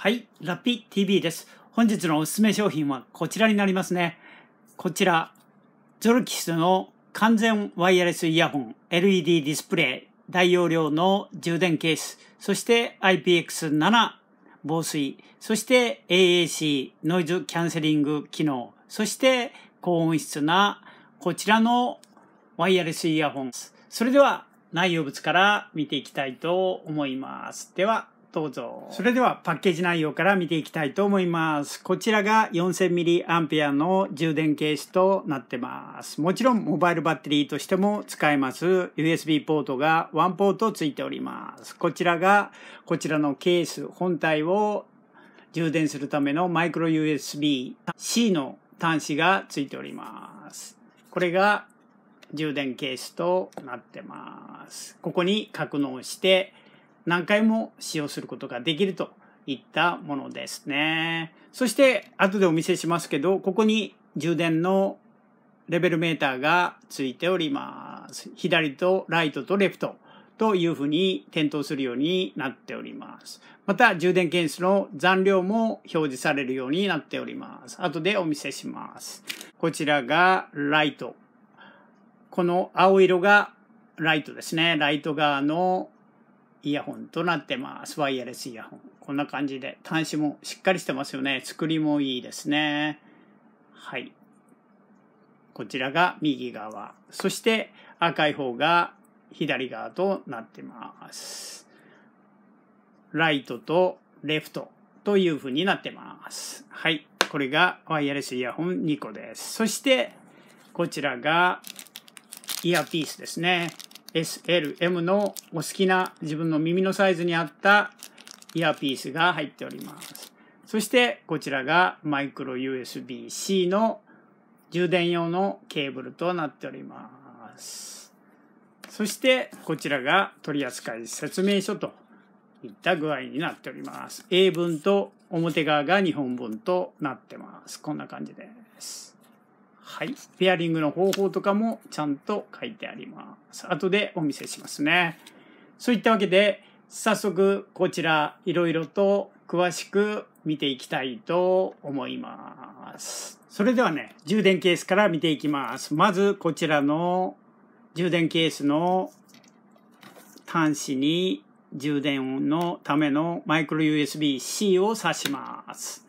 はい、ラッピ TV です。本日のおすすめ商品はこちらになりますね。こちら、ゾルキスの完全ワイヤレスイヤホン、LED ディスプレイ、大容量の充電ケース、そして IPX7 防水、そして AAC ノイズキャンセリング機能、そして高音質なこちらのワイヤレスイヤホン。それでは内容物から見ていきたいと思います。では、どうぞ。それではパッケージ内容から見ていきたいと思います。こちらが 4000mAh の充電ケースとなってます。もちろんモバイルバッテリーとしても使えます USB ポートが1ポートついております。こちらがこちらのケース本体を充電するためのマイクロ USB-C の端子がついております。これが充電ケースとなってます。ここに格納して何回も使用することができるといったものですね。そして後でお見せしますけど、ここに充電のレベルメーターがついております。左とライトとレフトというふうに点灯するようになっております。また充電ケースの残量も表示されるようになっております。後でお見せします。こちらがライト。この青色がライトですね。ライト側のイヤホンとなってます。ワイヤレスイヤホン。こんな感じで、端子もしっかりしてますよね。作りもいいですね。はい。こちらが右側。そして赤い方が左側となってます。ライトとレフトという風になってます。はい。これがワイヤレスイヤホン2個です。そして、こちらがイヤーピースですね。SLM のお好きな自分の耳のサイズに合ったイヤーピースが入っております。そしてこちらがマイクロ USB-C の充電用のケーブルとなっております。そしてこちらが取扱説明書といった具合になっております。英文と表側が日本文となってます。こんな感じです。はい。ペアリングの方法とかもちゃんと書いてあります。後でお見せしますね。そういったわけで、早速こちらいろいろと詳しく見ていきたいと思います。それではね、充電ケースから見ていきます。まずこちらの充電ケースの端子に充電のためのマイクロ USB-C を挿します。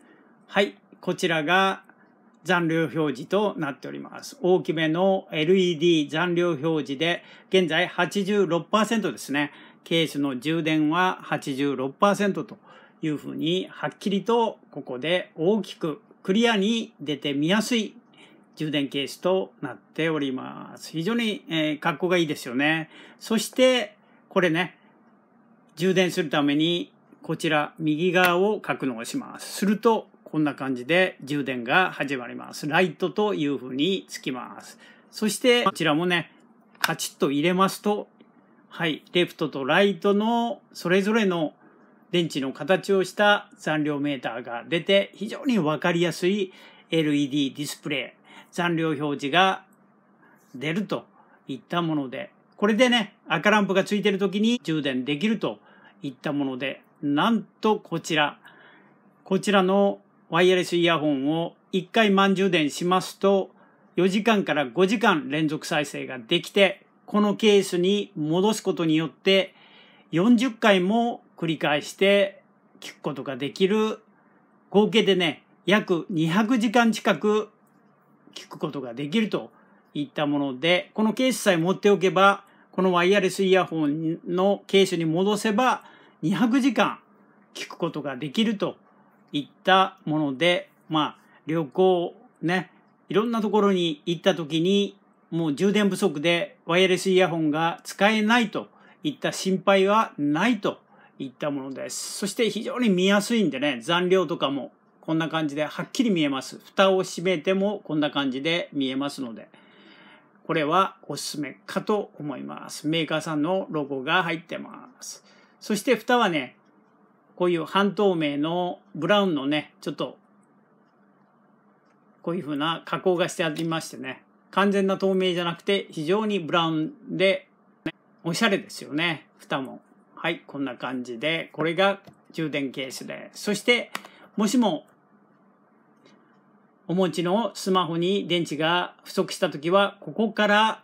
はい。こちらが残量表示となっております。大きめの LED 残量表示で、現在86%ですね。ケースの充電は86%というふうに、はっきりとここで大きくクリアに出て見やすい充電ケースとなっております。非常に、えー、格好がいいですよね。そして、これね、充電するために、こちら右側を格納します。すると、こんな感じで充電が始まります。ライトというふうにつきます。そしてこちらもね、カチッと入れますと、はい、レフトとライトのそれぞれの電池の形をした残量メーターが出て非常にわかりやすい LED ディスプレイ、残量表示が出るといったもので、これでね、赤ランプがついてる時に充電できるといったもので、なんとこちら、こちらのワイヤレスイヤホンを1回満充電しますと、4時間から5時間連続再生ができて、このケースに戻すことによって、40回も繰り返して聞くことができる、合計でね、約200時間近く聞くことができるといったもので、このケースさえ持っておけば、このワイヤレスイヤホンのケースに戻せば、200時間聞くことができると行ったもので、まあ、旅行ね、いろんなところに行った時に、もう充電不足でワイヤレスイヤホンが使えないといった心配はないといったものです。そして非常に見やすいんでね、残量とかもこんな感じではっきり見えます。蓋を閉めてもこんな感じで見えますので、これはおすすめかと思います。メーカーさんのロゴが入ってます。そして蓋はね、こういう半透明のブラウンのね、ちょっと、こういう風な加工がしてありましてね、完全な透明じゃなくて非常にブラウンで、ね、おしゃれですよね、蓋も。はい、こんな感じで、これが充電ケースです。そして、もしもお持ちのスマホに電池が不足した時は、ここから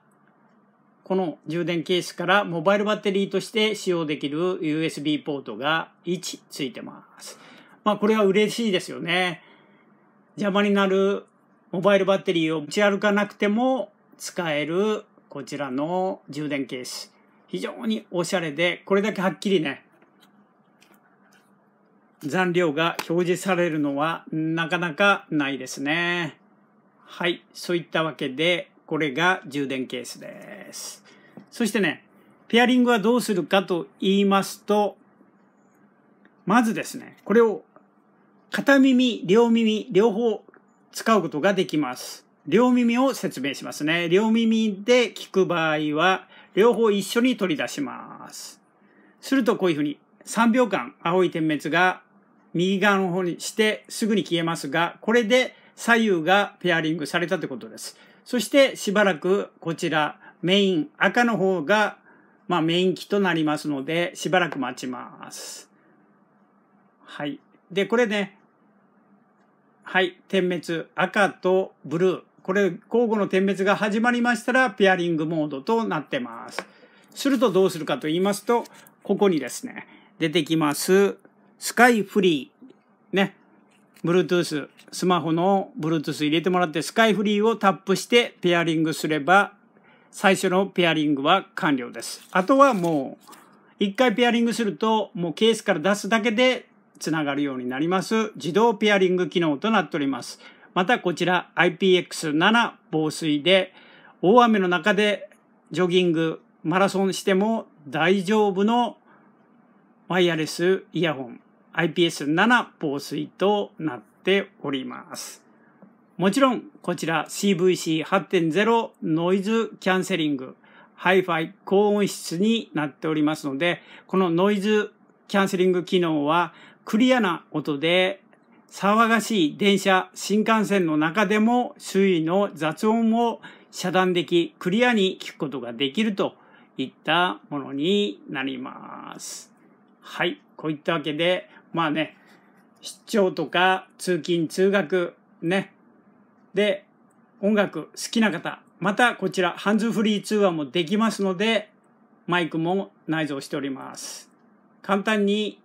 この充電ケースからモバイルバッテリーとして使用できる USB ポートが1ついてます。まあこれは嬉しいですよね。邪魔になるモバイルバッテリーを持ち歩かなくても使えるこちらの充電ケース。非常におしゃれで、これだけはっきりね、残量が表示されるのはなかなかないですね。はい、そういったわけでこれが充電ケースです。そしてね、ペアリングはどうするかと言いますと、まずですね、これを片耳、両耳、両方使うことができます。両耳を説明しますね。両耳で聞く場合は、両方一緒に取り出します。するとこういうふうに3秒間青い点滅が右側の方にしてすぐに消えますが、これで左右がペアリングされたということです。そしてしばらくこちらメイン赤の方が、まあ、メイン機となりますのでしばらく待ちます。はい。で、これね、はい、点滅赤とブルー。これ交互の点滅が始まりましたらペアリングモードとなってます。するとどうするかと言いますと、ここにですね、出てきます、スカイフリー。ね、Bluetooth、スマホの Bluetooth 入れてもらって、スカイフリーをタップしてペアリングすれば、最初のペアリングは完了です。あとはもう、一回ペアリングすると、もうケースから出すだけでつながるようになります。自動ペアリング機能となっております。またこちら IPX7 防水で、大雨の中でジョギング、マラソンしても大丈夫のワイヤレスイヤホン。IPS7 防水となっております。もちろん、こちら CVC8.0 ノイズキャンセリング、Hi-Fi 高音質になっておりますので、このノイズキャンセリング機能はクリアな音で騒がしい電車、新幹線の中でも周囲の雑音を遮断でき、クリアに聞くことができるといったものになります。はい。こういったわけで、まあね、出張とか通勤通学ね、で、音楽好きな方、またこちらハンズフリー通話もできますので、マイクも内蔵しております。簡単に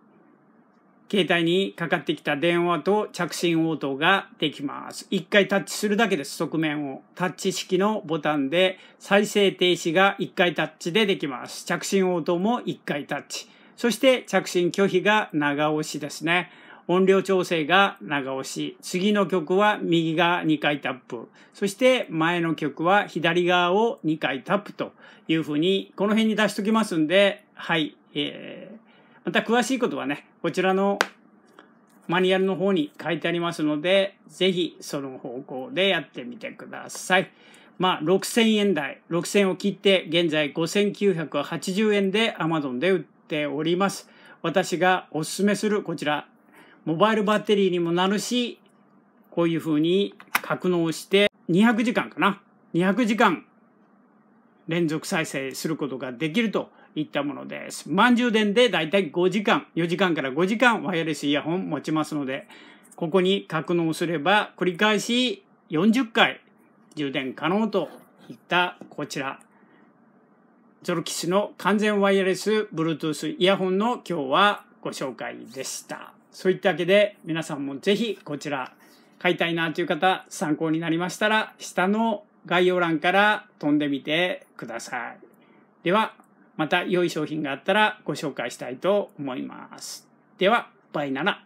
携帯にかかってきた電話と着信応答ができます。一回タッチするだけです、側面を。タッチ式のボタンで再生停止が一回タッチでできます。着信応答も一回タッチ。そして着信拒否が長押しですね。音量調整が長押し。次の曲は右側2回タップ。そして前の曲は左側を2回タップというふうに、この辺に出しときますんで、はい。えー、また詳しいことはね、こちらのマニュアルの方に書いてありますので、ぜひその方向でやってみてください。まあ、6000円台、6000を切って、現在5980円で Amazon で売ってております。私がおすすめするこちら、モバイルバッテリーにもなるし、こういう風に格納して200時間かな。200時間連続再生することができるといったものです。満充電でだいたい5時間、4時間から5時間ワイヤレスイヤホン持ちますので、ここに格納すれば繰り返し40回充電可能といったこちらゾロキシの完全ワイヤレス Bluetooth イヤホンの今日はご紹介でした。そういったわけで皆さんもぜひこちら買いたいなという方参考になりましたら下の概要欄から飛んでみてください。ではまた良い商品があったらご紹介したいと思います。では、バイナナ。